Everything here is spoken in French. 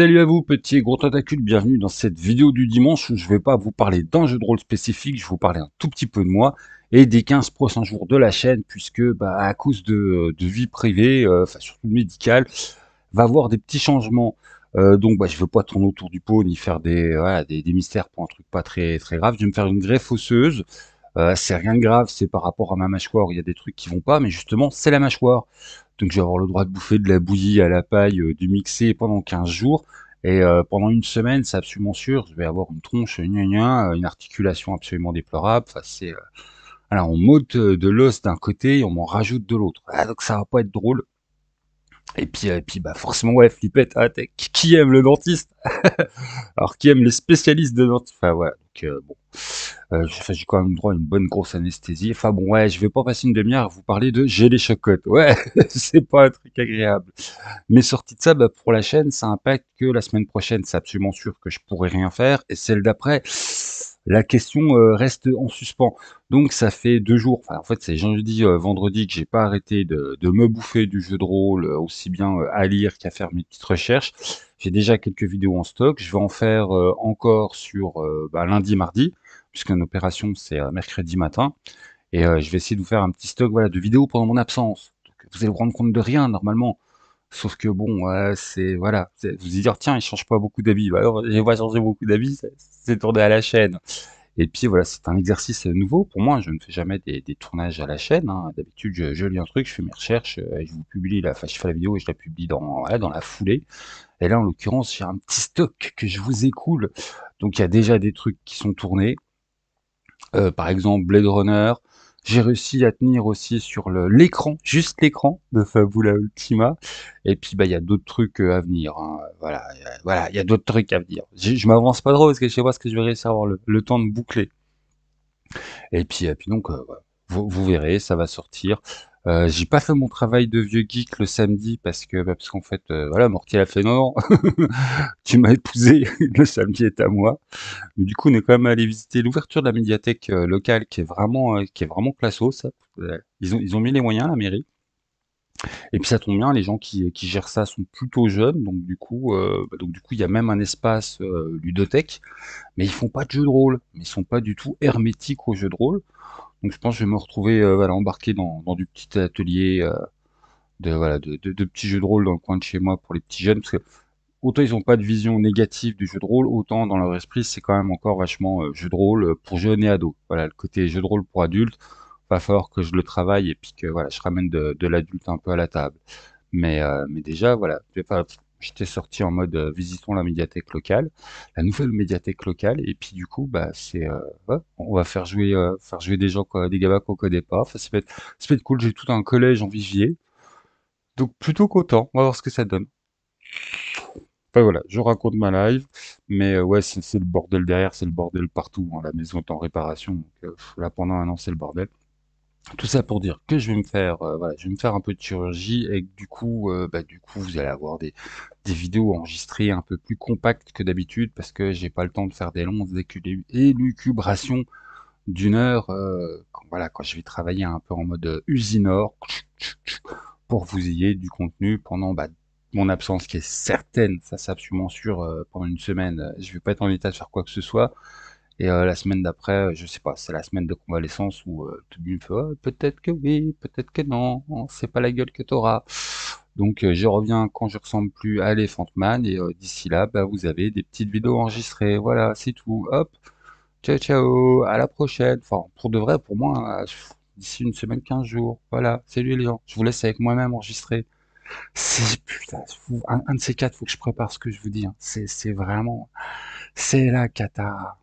Salut à vous petits gros tentacules, bienvenue dans cette vidéo du dimanche où je ne vais pas vous parler d'un jeu de rôle spécifique, je vais vous parler un tout petit peu de moi et des 15 prochains jours de la chaîne puisque bah, à cause de, euh, vie privée, euh, enfin surtout médicale, va avoir des petits changements. Euh, donc bah, je ne veux pas tourner autour du pot ni faire des, des, mystères pour un truc pas très, très grave, je vais me faire une greffe osseuse. c'est rien de grave, c'est par rapport à ma mâchoire, il y a des trucs qui vont pas, mais justement c'est la mâchoire. Donc je vais avoir le droit de bouffer de la bouillie à la paille, euh, du mixé pendant 15 jours. Et euh, pendant une semaine, c'est absolument sûr, je vais avoir une tronche, gna gna, euh, une articulation absolument déplorable. Enfin, alors on m'ôte de l'os d'un côté et on m'en rajoute de l'autre. Ah, donc ça va pas être drôle. Et puis, et puis bah forcément, ouais, flippette, ah, qui aime le dentiste Alors, qui aime les spécialistes de dentiste Enfin, voilà bon, euh, j'ai quand même droit à une bonne grosse anesthésie. Enfin bon, ouais, je vais pas passer une demi-heure à vous parler de j'ai les Ouais, c'est pas un truc agréable. Mais sorti de ça, bah, pour la chaîne, ça impacte que la semaine prochaine, c'est absolument sûr que je pourrai rien faire. Et celle d'après, la question euh, reste en suspens. Donc ça fait deux jours, enfin, en fait c'est jeudi, euh, vendredi que j'ai pas arrêté de, me bouffer du jeu de rôle, euh, aussi bien à lire qu'à faire mes petites recherches. J'ai déjà quelques vidéos en stock, je vais en faire encore sur bah, lundi, mardi, puisqu'une opération c'est mercredi matin. Et je vais essayer de vous faire un petit stock voilà, de vidéos pendant mon absence. vous allez vous rendre compte de rien normalement. Sauf que bon, c'est voilà, vous dire tiens, il change pas beaucoup d'avis. Bah, alors, je vois changer beaucoup d'avis, c'est tourné à la chaîne. Et puis voilà, c'est un exercice nouveau pour moi. Je ne fais jamais des, tournages à la chaîne. Hein. D'habitude, je, lis un truc, je fais mes recherches, euh, je vous publie la, enfin, je fais la vidéo et je la publie dans, dans la foulée. Et là, en l'occurrence, j'ai un petit stock que je vous écoule. Donc, il y a déjà des trucs qui sont tournés. Euh, par exemple, Blade Runner, j'ai réussi à tenir aussi sur l'écran, juste l'écran de Fabula Ultima. Et puis, bah, il y a d'autres trucs euh, à venir. Hein. Voilà, il y a d'autres trucs à venir. Je, m'avance pas trop parce que je sais pas ce que je vais réussir à avoir le, temps de boucler. Et puis, et puis donc, euh, vous, vous, verrez, ça va sortir. Euh, j'ai pas fait mon travail de vieux geek le samedi parce que bah, parce qu'en fait euh, voilà Mortier a fait non, tu m'as épousé le samedi est à moi mais du coup on est quand même allé visiter l'ouverture de la médiathèque euh, locale qui est vraiment qui est vraiment ça ils ont ils ont mis les moyens la mairie et puis ça tombe bien, les gens qui, gèrent ça sont plutôt jeunes, donc du coup, euh, bah, du coup, il y a même un espace euh, ludothèque, mais ils font pas de jeux de rôle, ils sont pas du tout hermétiques aux jeux de rôle. Donc je pense que je vais me retrouver euh, embarqué dans, du petit atelier de, voilà, de, petits jeux de rôle dans le coin de chez moi pour les petits jeunes, parce que autant ils n'ont pas de vision négative du jeu de rôle, autant dans leur esprit c'est quand même encore vachement jeu de rôle pour jeunes et ados. Voilà, le côté jeu de rôle pour adultes va falloir que je le travaille et puis que voilà, je ramène de, l'adulte un peu à la table. Mais, euh, mais déjà, voilà, j'étais sorti en mode euh, visitons la médiathèque locale, la nouvelle médiathèque locale, et puis du coup, bah, c'est, euh, on va faire jouer, faire jouer des gens, quoi, des gabas qu'on connaît pas. ça peut être, cool. J'ai tout un collège en vivier, donc plutôt qu'autant, On va voir ce que ça donne. voilà, je raconte ma live, mais ouais, c'est le bordel derrière, c'est le bordel partout. Hein. La maison est en réparation, donc là pendant un an, c'est le bordel. Tout ça pour dire que je vais me faire, euh, je vais me faire un peu de chirurgie et que du coup, euh, bah, du coup, vous allez avoir des, vidéos enregistrées un peu plus compactes que d'habitude parce que j'ai pas le temps de faire des longues élucubrations d'une heure. Euh, quand, voilà, quand je vais travailler un peu en mode usinor pour vous ayez du contenu pendant bah, mon absence qui est certaine, ça c'est absolument sûr, pendant une semaine, je vais pas être en état de faire quoi que ce soit. Et euh, la semaine d'après, euh, je sais pas, c'est la semaine de convalescence où euh, tout le monde fait «Ah, peut-être que oui, peut-être que non, hein, c'est pas la gueule que tu t'auras. Donc je reviens quand je ressemble plus à Elephant Man et d'ici là, bah, vous avez des petites vidéos enregistrées. Voilà, c'est tout. Hop, ciao ciao, à la prochaine. Enfin, pour de vrai, pour moi, hein, d'ici une semaine, 15 jours. Voilà, salut les gens. Je vous laisse avec moi-même enregistré. C'est putain, un, de ces quatre, faut que je prépare ce que je vous dis. Hein. C'est vraiment, c'est la cata.